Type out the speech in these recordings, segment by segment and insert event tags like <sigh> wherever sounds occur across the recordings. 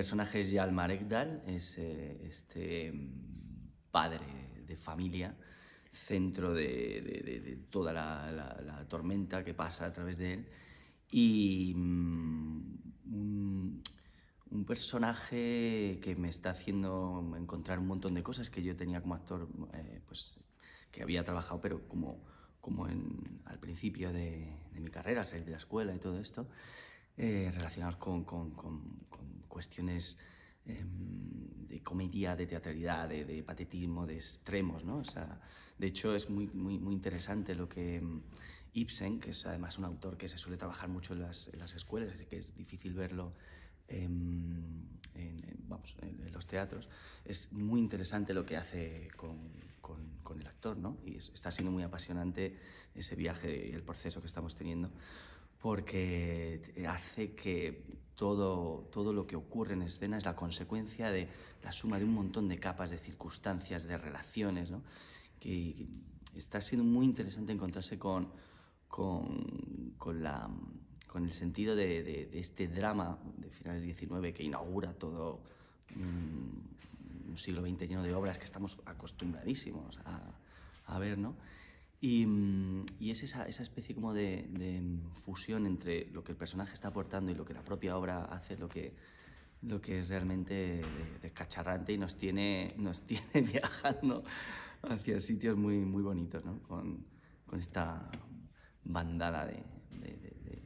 personaje es Yal Marekdal, es eh, este mm, padre de familia, centro de, toda la, tormenta que pasa a través de él. Y mm, un, personaje que me está haciendo encontrar un montón de cosas que yo tenía como actor, eh, pues que había trabajado, pero como, como en, al principio de, mi carrera, salir de la escuela y todo esto, eh, relacionados con cuestiones em, de comedia, de teatralidad, de, patetismo, de extremos, ¿no? O sea, de hecho, es muy, muy, muy interesante lo que em, Ibsen, que es además un autor que se suele trabajar mucho en las, en las escuelas, así que es difícil verlo em, en, vamos, en, los teatros, es muy interesante lo que hace con, con, el actor, ¿no? Y está siendo muy apasionante ese viaje y el proceso que estamos teniendo, porque hace que todo, todo lo que ocurre en escena es la consecuencia de la suma de un montón de capas, de circunstancias, de relaciones, ¿no? que está siendo muy interesante encontrarse con, con, con el sentido de, este drama de finales 19 que inaugura todo mm, un, siglo XX lleno de obras que estamos acostumbradísimos a, a ver, ¿no? Mm, y, es esa, esa, especie como de, fusión entre lo que el personaje está aportando y lo que la propia obra hace, lo que, lo que es realmente descacharrante y nos tiene, nos <laughs> tiene viajando hacia sitios muy, muy bonitos, ¿no? con, con, esta bandada de,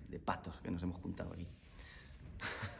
de patos que nos hemos juntado aquí. <laughs>